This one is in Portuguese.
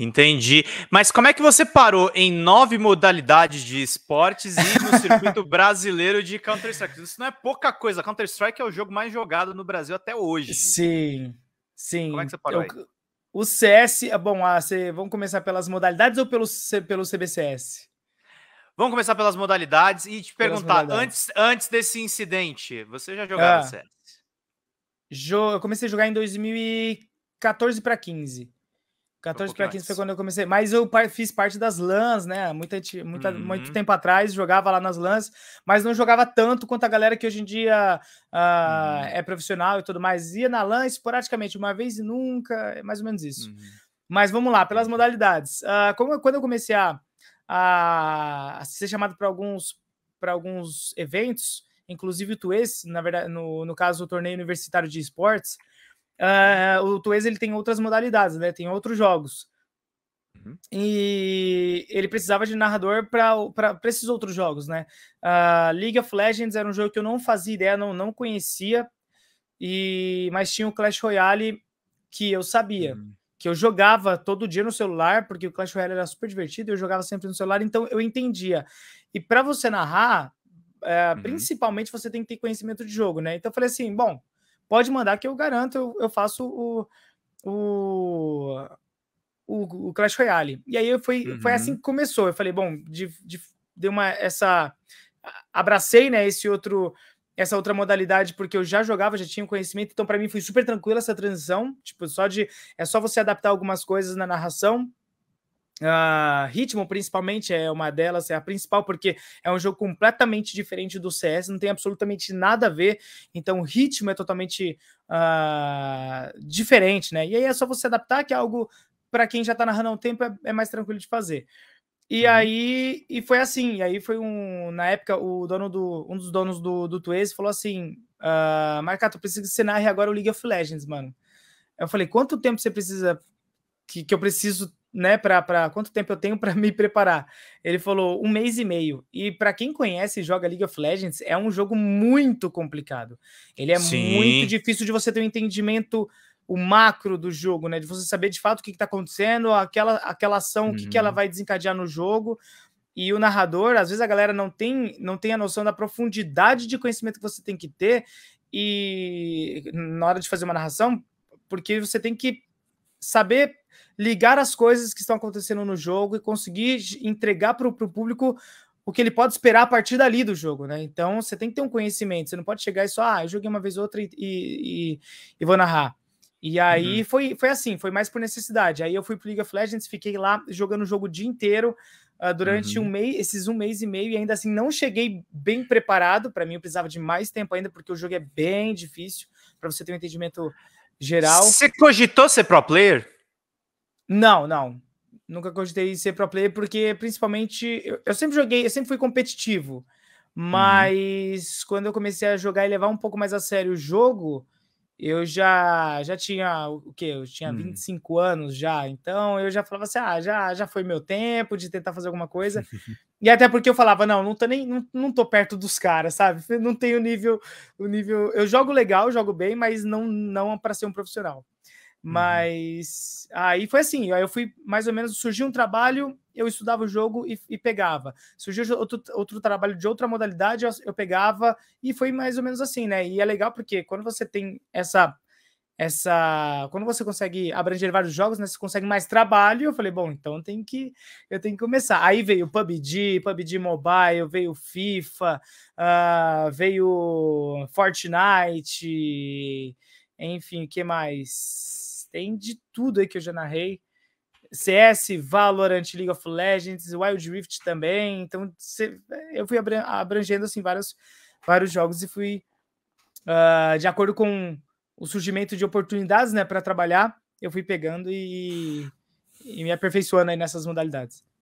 Entendi. Mas como é que você parou em nove modalidades de esportes e no circuito brasileiro de Counter-Strike? Isso não é pouca coisa. Counter-Strike é o jogo mais jogado no Brasil até hoje. Sim, sim. Como é que você parou Eu, O CS, ah, bom, ah, vamos começar pelas modalidades ou pelo, pelo CBCS? Vamos começar pelas modalidades e te perguntar, antes, antes desse incidente, você já jogava ah, CS? Jo, eu comecei a jogar em 2014 para 15. 14 um para 15 antes. foi quando eu comecei. Mas eu fiz parte das LANs, né? Muito, muita, uhum. Muito tempo atrás, jogava lá nas LANs, mas não jogava tanto quanto a galera que hoje em dia uh, uhum. é profissional e tudo mais. Ia na LAN esporadicamente, uma vez e nunca, é mais ou menos isso. Uhum. Mas vamos lá, pelas modalidades. Uh, como, quando eu comecei a, a ser chamado para alguns, alguns eventos, inclusive o Tuês, na verdade, no, no caso, o torneio universitário de esportes, Uh, o Twiz, ele tem outras modalidades, né? Tem outros jogos. Uhum. E ele precisava de narrador para esses outros jogos, né? Uh, League of Legends era um jogo que eu não fazia ideia, não, não conhecia, e mas tinha o Clash Royale que eu sabia, uhum. que eu jogava todo dia no celular, porque o Clash Royale era super divertido, eu jogava sempre no celular, então eu entendia. E para você narrar, eh, uhum. principalmente você tem que ter conhecimento de jogo, né? Então eu falei assim, bom, pode mandar que eu garanto, eu, eu faço o, o, o, o, Clash Royale. E aí foi, uhum. foi assim uhum. que começou. Eu falei, bom, de, de, de uma essa abracei, né, esse outro essa outra modalidade porque eu já jogava, já tinha conhecimento, então para mim foi super tranquila essa transição, tipo, só de é só você adaptar algumas coisas na narração Uh, ritmo, principalmente, é uma delas, é a principal, porque é um jogo completamente diferente do CS, não tem absolutamente nada a ver. Então, o ritmo é totalmente uh, diferente, né? E aí é só você adaptar, que é algo para quem já tá narrando há um tempo é, é mais tranquilo de fazer. E uhum. aí, e foi assim, e aí foi um, na época, o dono do, um dos donos do, do falou assim, uh, Marcato, precisa preciso que você narre agora o League of Legends, mano. Eu falei, quanto tempo você precisa, que, que eu preciso né, para quanto tempo eu tenho para me preparar? Ele falou um mês e meio. E para quem conhece e joga League of Legends, é um jogo muito complicado. Ele é Sim. muito difícil de você ter um entendimento o macro do jogo, né, de você saber de fato o que está acontecendo, aquela aquela ação, uhum. o que, que ela uhum. vai desencadear no jogo. E o narrador, às vezes a galera não tem não tem a noção da profundidade de conhecimento que você tem que ter e na hora de fazer uma narração, porque você tem que saber ligar as coisas que estão acontecendo no jogo e conseguir entregar para o público o que ele pode esperar a partir dali do jogo, né? Então você tem que ter um conhecimento, você não pode chegar e só, ah, eu joguei uma vez ou outra e, e, e vou narrar. E aí uhum. foi, foi assim, foi mais por necessidade. Aí eu fui pro League of Legends, fiquei lá jogando o jogo o dia inteiro, uh, durante uhum. um mês, esses um mês e meio, e ainda assim não cheguei bem preparado. Para mim, eu precisava de mais tempo ainda, porque o jogo é bem difícil, para você ter um entendimento geral. Você cogitou ser pro player? Não, não. Nunca cogitei ser pro player, porque principalmente eu, eu sempre joguei, eu sempre fui competitivo. Uhum. Mas uhum. quando eu comecei a jogar e levar um pouco mais a sério o jogo, eu já já tinha o que eu tinha 25 hum. anos já então eu já falava assim ah já já foi meu tempo de tentar fazer alguma coisa e até porque eu falava não não tô nem não, não tô perto dos caras sabe não tenho nível o nível eu jogo legal jogo bem mas não não para ser um profissional Uhum. Mas uhum. aí foi assim, aí eu fui mais ou menos, surgiu um trabalho, eu estudava o jogo e, e pegava. Surgiu outro, outro, trabalho de outra modalidade, eu, eu, pegava e foi mais ou menos assim, né? E é legal porque quando você tem essa essa, quando você consegue abranger vários jogos, né, você consegue mais trabalho. Eu falei, bom, então tem que eu tenho que começar. Aí veio o PUBG, PUBG Mobile, veio FIFA, uh, veio Fortnite, enfim, o que mais? tem de tudo aí que eu já narrei. CS, Valorant, League of Legends, Wild Rift também. Então, eu fui abrangendo assim vários, vários jogos e fui uh, de acordo com o surgimento de oportunidades, né, para trabalhar, eu fui pegando e, e me aperfeiçoando aí nessas modalidades.